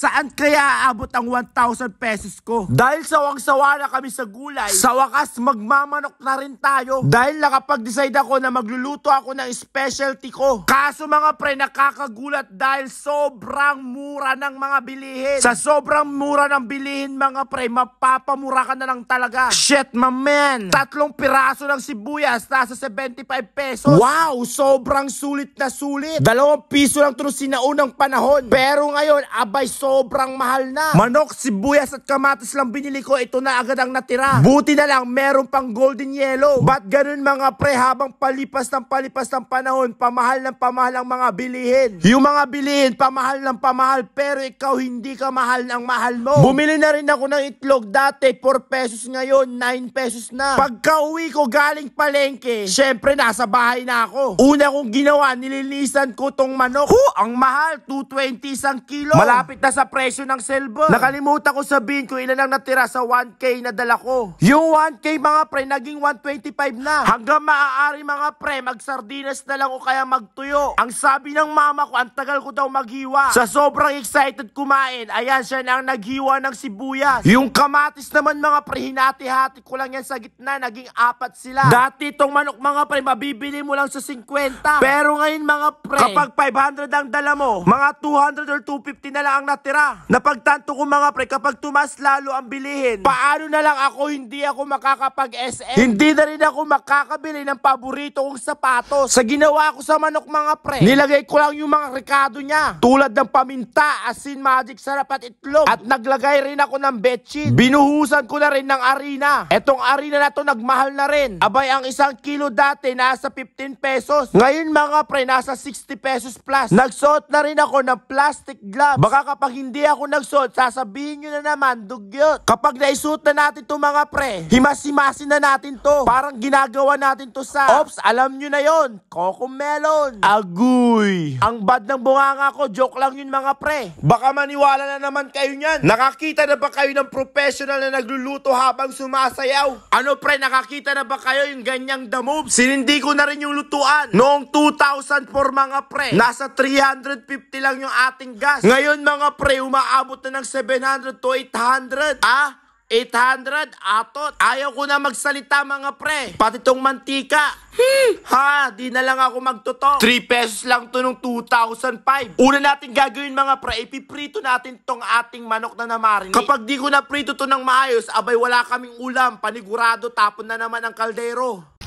Saan kaya aabot ang 1,000 pesos ko? Dahil sawang-sawa na kami sa gulay, sa wakas magmamanok na rin tayo. Dahil nakapag-decide ako na magluluto ako ng specialty ko. Kaso mga pre, nakakagulat dahil sobrang mura ng mga bilihin. Sa sobrang mura ng bilihin mga pre, mapapamura ka na lang talaga. Shit, my man! Tatlong piraso ng sibuyas, nasa 75 pesos. Wow, sobrang sulit na sulit. Dalawang piso lang ito sinaunang panahon. Pero ngayon, abay, so sobrang mahal na. Manok, sibuyas at kamatis lang binili ko, ito na agad ang natira. Buti na lang, meron pang golden yellow. Ba't ganun mga pre, habang palipas ng palipas ng panahon, pamahal ng pamahal ang mga bilihin. Yung mga bilihin, pamahal ng pamahal, pero ikaw hindi ka mahal ng mahal mo. Bumili na rin ako ng itlog dati, 4 pesos ngayon, 9 pesos na. Pagka uwi ko galing palengke, syempre nasa bahay na ako. Una kong ginawa, nililisan ko tong manok. Hu, ang mahal, 220 isang kilo. Malapit na sa sa presyo ng cellphone. Nakalimutan ko sabihin ko ilan ang natira sa 1K na dala ko. Yung 1K mga pre, naging 125 na. Hanggang maaari mga pre, magsardinas na lang o kaya magtuyo. Ang sabi ng mama ko, ang tagal ko daw maghiwa. Sa sobrang excited kumain, ayan siya na ang naghiwa ng sibuyas. Yung kamatis naman mga pre, hinati-hati ko lang yan sa gitna, naging apat sila. Dati itong manok mga pre, mabibili mo lang sa 50. Pero ngayon mga pre, kapag 500 ang dala mo, mga 200 or 250 na lang ang natira nakatira. Napagtanto ko mga pre, kapag tumas lalo ang bilihin, paano na lang ako hindi ako makakapag-SM? Hindi na rin ako makakabili ng paborito kong sapatos. Sa ginawa ko sa manok mga pre, nilagay ko lang yung mga rekado niya. Tulad ng paminta, asin, magic, sarap at itlog. At naglagay rin ako ng bedsheet. Binuhusan ko na rin ng arena. Etong arena na to nagmahal na rin. Abay, ang isang kilo dati nasa 15 pesos. Ngayon mga pre, nasa 60 pesos plus. Nagsuot na rin ako ng plastic gloves. Baka kapag hindi ako nagsuot, sasabihin nyo na naman, dugyot. Kapag naisuot na natin to mga pre, himasimasin na natin to. Parang ginagawa natin to sa, ops, alam nyo na yon, Coco Melon. Agoy. Ang bad ng bunganga ko, joke lang yun mga pre. Baka maniwala na naman kayo nyan. Nakakita na ba kayo ng professional na nagluluto habang sumasayaw? Ano pre, nakakita na ba kayo yung ganyang the moves? Sinindi ko na rin yung lutuan. Noong 2004 mga pre, nasa 350 lang yung ating gas. Ngayon mga pre, Pre, umaabot na ng 700 to 800. Ah? 800, atot. Ayaw ko na magsalita mga pre. Pati tong mantika. Hmm. Ha, di na lang ako magtoto. 3 pesos lang to nung 2005. Una natin gagawin mga pre, ipiprito natin tong ating manok na namarin. Kapag di ko na prito to ng maayos, abay wala kaming ulam, panigurado tapon na naman ang kaldero.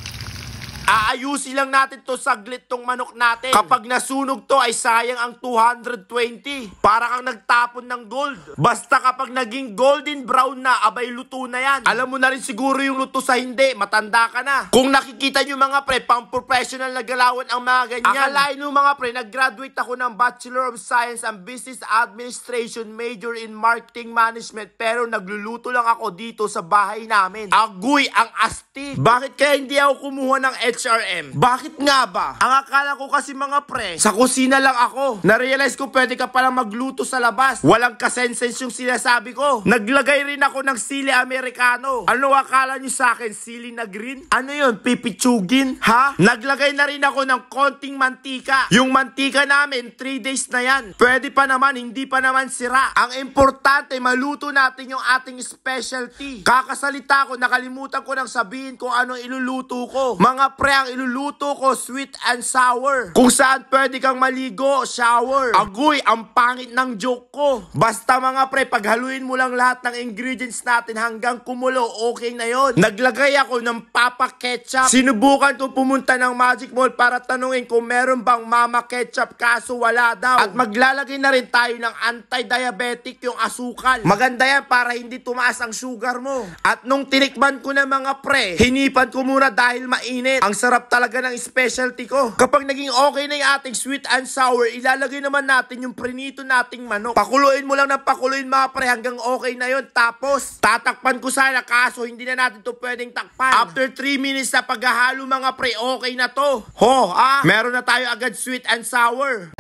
Aayusin lang natin to saglit tong manok natin. Kapag nasunog to ay sayang ang 220. Para kang nagtapon ng gold. Basta kapag naging golden brown na, abay luto na yan. Alam mo na rin siguro yung luto sa hindi, matanda ka na. Kung nakikita nyo mga pre, pang professional na galawan ang mga ganyan. Akalain nyo mga pre, nag-graduate ako ng Bachelor of Science and Business Administration major in Marketing Management pero nagluluto lang ako dito sa bahay namin. Agoy ang asti. Bakit kaya hindi ako kumuha ng HRM. Bakit nga ba? Ang akala ko kasi mga pre, sa kusina lang ako. Narealize ko pwede ka palang magluto sa labas. Walang kasensens yung sinasabi ko. Naglagay rin ako ng sili americano. Ano akala nyo sa akin? Sili na green? Ano yun? Pipichugin? Ha? Naglagay na rin ako ng konting mantika. Yung mantika namin, 3 days na yan. Pwede pa naman, hindi pa naman sira. Ang importante, maluto natin yung ating specialty. Kakasalita ko, nakalimutan ko nang sabihin kung ano iluluto ko. Mga Siyempre, ang iluluto ko, sweet and sour. Kung saan pwede kang maligo, shower. Agoy, ang pangit ng joke ko. Basta mga pre, paghaluin mo lang lahat ng ingredients natin hanggang kumulo, okay na yon. Naglagay ako ng papa ketchup. Sinubukan ko pumunta ng Magic Mall para tanungin kung meron bang mama ketchup kaso wala daw. At maglalagay na rin tayo ng anti-diabetic yung asukal. Maganda yan para hindi tumaas ang sugar mo. At nung tinikman ko na mga pre, hinipan ko muna dahil mainit. Ang ang sarap talaga ng specialty ko. Kapag naging okay na yung ating sweet and sour, ilalagay naman natin yung prinito nating manok. Pakuluin mo lang ng pakuluin mga pre hanggang okay na yon. Tapos, tatakpan ko sana kaso hindi na natin to pwedeng takpan. After 3 minutes na paghahalo mga pre, okay na to. Ho, ah, meron na tayo agad sweet and sour.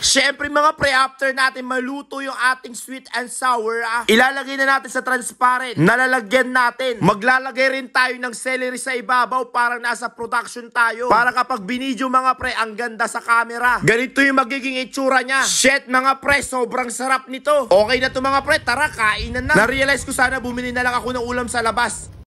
Siyempre mga pre, after natin maluto yung ating sweet and sour, ah, ilalagay na natin sa transparent. Nalalagyan natin. Maglalagay rin tayo ng celery sa ibabaw para nasa production tayo. Para kapag binidyo mga pre, ang ganda sa camera. Ganito yung magiging itsura niya. Shit mga pre, sobrang sarap nito. Okay na to mga pre, tara kainan na. Narealize ko sana bumili na lang ako ng ulam sa labas.